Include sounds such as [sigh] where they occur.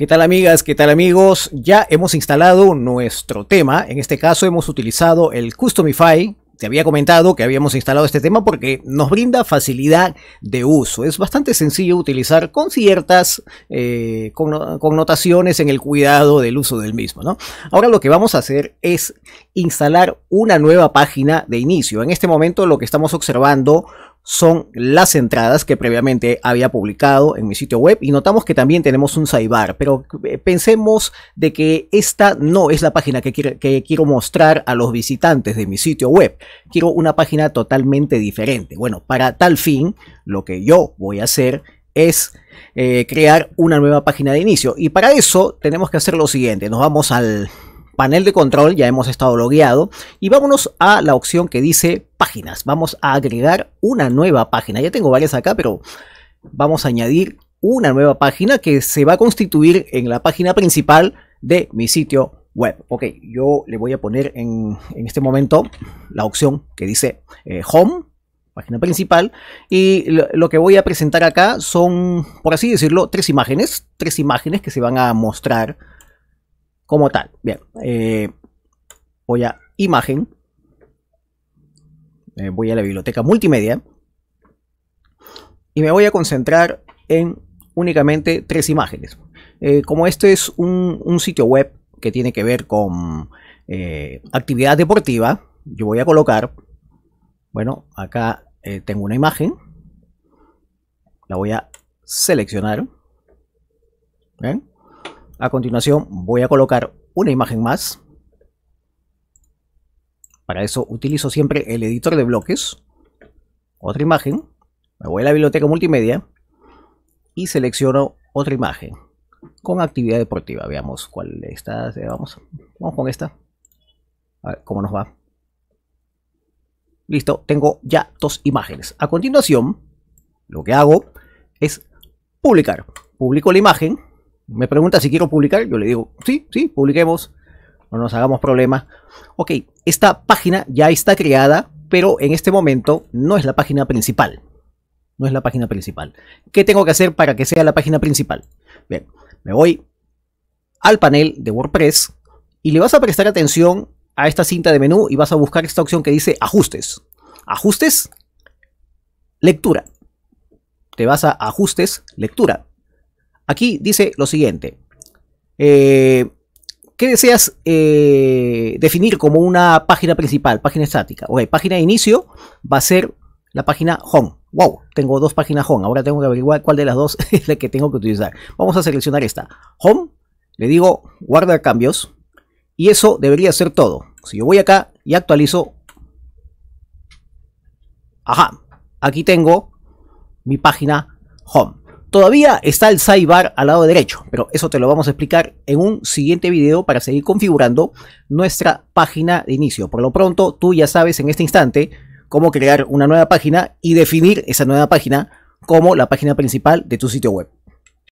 ¿Qué tal amigas? ¿Qué tal amigos? Ya hemos instalado nuestro tema. En este caso hemos utilizado el Customify. Te había comentado que habíamos instalado este tema porque nos brinda facilidad de uso. Es bastante sencillo utilizar con ciertas eh, connotaciones en el cuidado del uso del mismo. ¿no? Ahora lo que vamos a hacer es instalar una nueva página de inicio. En este momento lo que estamos observando son las entradas que previamente había publicado en mi sitio web y notamos que también tenemos un sidebar, pero eh, pensemos de que esta no es la página que quiero, que quiero mostrar a los visitantes de mi sitio web, quiero una página totalmente diferente. Bueno, para tal fin, lo que yo voy a hacer es eh, crear una nueva página de inicio y para eso tenemos que hacer lo siguiente, nos vamos al panel de control, ya hemos estado logueado, y vámonos a la opción que dice páginas. Vamos a agregar una nueva página. Ya tengo varias acá, pero vamos a añadir una nueva página que se va a constituir en la página principal de mi sitio web. Ok, yo le voy a poner en, en este momento la opción que dice eh, home, página principal, y lo, que voy a presentar acá son, por así decirlo, tres imágenes, tres imágenes que se van a mostrar como tal. Bien, eh, voy a imagen, eh, voy a la biblioteca multimedia y me voy a concentrar en únicamente tres imágenes. Eh, como este es un, sitio web que tiene que ver con actividad deportiva, yo voy a colocar, bueno, acá tengo una imagen, la voy a seleccionar. ¿Ven? A continuación voy a colocar una imagen más. Para eso utilizo siempre el editor de bloques. Otra imagen. Me voy a la biblioteca multimedia y selecciono otra imagen con actividad deportiva. Veamos cuál está. Eh, vamos, vamos con esta. A ver cómo nos va. Listo, tengo ya dos imágenes. A continuación, lo que hago es publicar. Publico la imagen me pregunta si quiero publicar, yo le digo, sí, sí, publiquemos, no nos hagamos problema. Ok, esta página ya está creada, pero en este momento no es la página principal. No es la página principal. ¿Qué tengo que hacer para que sea la página principal? Bien, me voy al panel de WordPress y le vas a prestar atención a esta cinta de menú y vas a buscar esta opción que dice ajustes. Ajustes, lectura. Te vas a ajustes, lectura. Aquí dice lo siguiente. Eh, ¿Qué deseas eh, definir como una página principal, página estática? Ok, página de inicio va a ser la página home. Wow, tengo dos páginas home. Ahora tengo que averiguar cuál de las dos [laughs] es la que tengo que utilizar. Vamos a seleccionar esta. Home, le digo guardar cambios. Y eso debería ser todo. Si yo voy acá y actualizo. Ajá, aquí tengo mi página home. Todavía está el sidebar al lado derecho, pero eso te lo vamos a explicar en un siguiente video para seguir configurando nuestra página de inicio. Por lo pronto, tú ya sabes en este instante cómo crear una nueva página y definir esa nueva página como la página principal de tu sitio web.